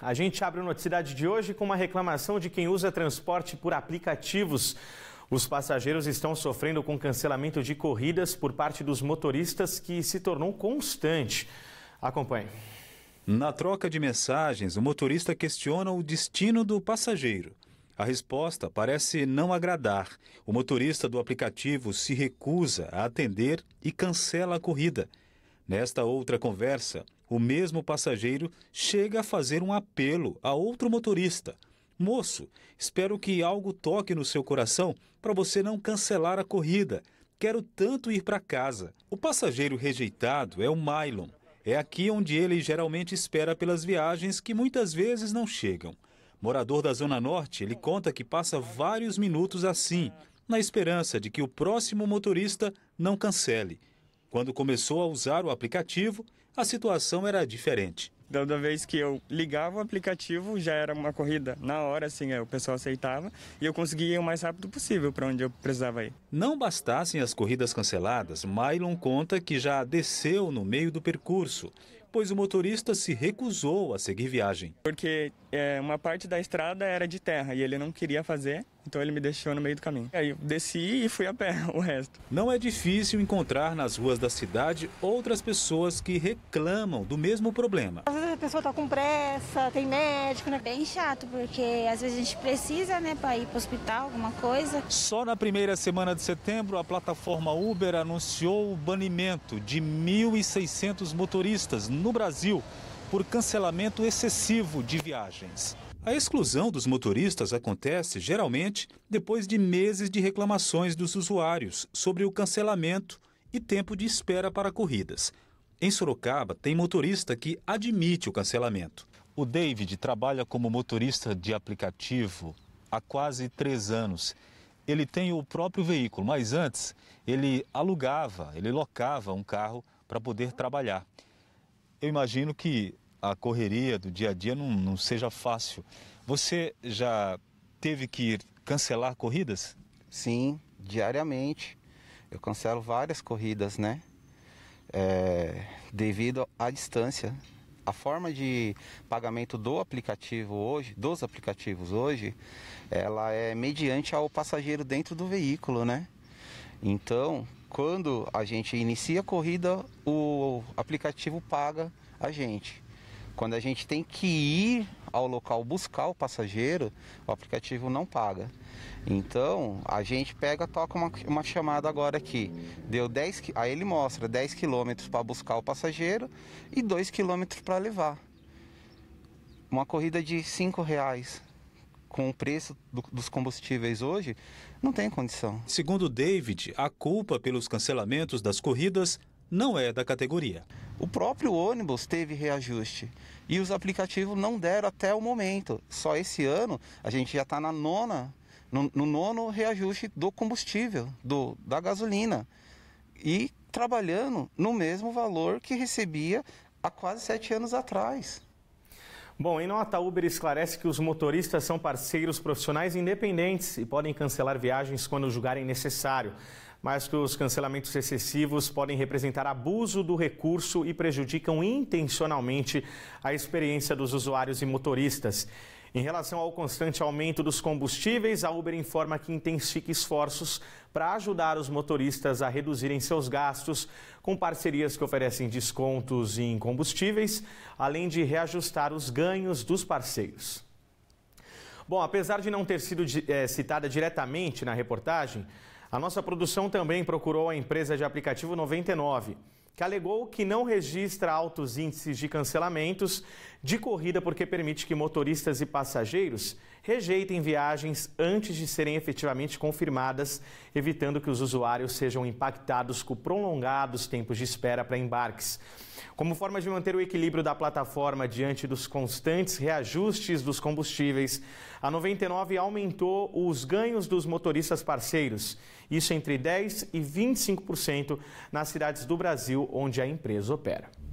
A gente abre o Noticidade de hoje com uma reclamação de quem usa transporte por aplicativos. Os passageiros estão sofrendo com cancelamento de corridas por parte dos motoristas que se tornou constante. Acompanhe. Na troca de mensagens, o motorista questiona o destino do passageiro. A resposta parece não agradar. O motorista do aplicativo se recusa a atender e cancela a corrida. Nesta outra conversa, o mesmo passageiro chega a fazer um apelo a outro motorista. Moço, espero que algo toque no seu coração para você não cancelar a corrida. Quero tanto ir para casa. O passageiro rejeitado é o Mylon. É aqui onde ele geralmente espera pelas viagens que muitas vezes não chegam. Morador da Zona Norte, ele conta que passa vários minutos assim, na esperança de que o próximo motorista não cancele. Quando começou a usar o aplicativo, a situação era diferente. Toda vez que eu ligava o aplicativo, já era uma corrida. Na hora, assim, é, o pessoal aceitava e eu conseguia ir o mais rápido possível para onde eu precisava ir. Não bastassem as corridas canceladas, Mylon conta que já desceu no meio do percurso, pois o motorista se recusou a seguir viagem. Porque é, uma parte da estrada era de terra e ele não queria fazer, então ele me deixou no meio do caminho. Aí eu desci e fui a pé o resto. Não é difícil encontrar nas ruas da cidade outras pessoas que reclamam do mesmo problema. Às vezes a pessoa tá com pressa, tem médico, né? Bem chato, porque às vezes a gente precisa, né, para ir para o hospital, alguma coisa. Só na primeira semana de setembro, a plataforma Uber anunciou o banimento de 1.600 motoristas no Brasil por cancelamento excessivo de viagens. A exclusão dos motoristas acontece geralmente depois de meses de reclamações dos usuários sobre o cancelamento e tempo de espera para corridas. Em Sorocaba, tem motorista que admite o cancelamento. O David trabalha como motorista de aplicativo há quase três anos. Ele tem o próprio veículo, mas antes ele alugava, ele locava um carro para poder trabalhar. Eu imagino que a correria do dia a dia não, não seja fácil. Você já teve que cancelar corridas? Sim, diariamente. Eu cancelo várias corridas, né? É, devido à distância. A forma de pagamento do aplicativo hoje, dos aplicativos hoje, ela é mediante ao passageiro dentro do veículo, né? Então, quando a gente inicia a corrida, o aplicativo paga a gente. Quando a gente tem que ir ao local buscar o passageiro, o aplicativo não paga. Então a gente pega, toca uma, uma chamada agora aqui. Deu 10, aí ele mostra 10 quilômetros para buscar o passageiro e 2 quilômetros para levar. Uma corrida de 5 reais, com o preço do, dos combustíveis hoje, não tem condição. Segundo David, a culpa pelos cancelamentos das corridas não é da categoria. O próprio ônibus teve reajuste e os aplicativos não deram até o momento. Só esse ano a gente já está na nona, no, no, nono reajuste do combustível, do, da gasolina. E trabalhando no mesmo valor que recebia há quase sete anos atrás. Bom, em nota, a Uber esclarece que os motoristas são parceiros profissionais independentes e podem cancelar viagens quando julgarem necessário mas que os cancelamentos excessivos podem representar abuso do recurso e prejudicam intencionalmente a experiência dos usuários e motoristas. Em relação ao constante aumento dos combustíveis, a Uber informa que intensifica esforços para ajudar os motoristas a reduzirem seus gastos, com parcerias que oferecem descontos em combustíveis, além de reajustar os ganhos dos parceiros. Bom, apesar de não ter sido é, citada diretamente na reportagem, a nossa produção também procurou a empresa de aplicativo 99 que alegou que não registra altos índices de cancelamentos de corrida porque permite que motoristas e passageiros rejeitem viagens antes de serem efetivamente confirmadas, evitando que os usuários sejam impactados com prolongados tempos de espera para embarques. Como forma de manter o equilíbrio da plataforma diante dos constantes reajustes dos combustíveis, a 99 aumentou os ganhos dos motoristas parceiros, isso entre 10% e 25% nas cidades do Brasil onde a empresa opera.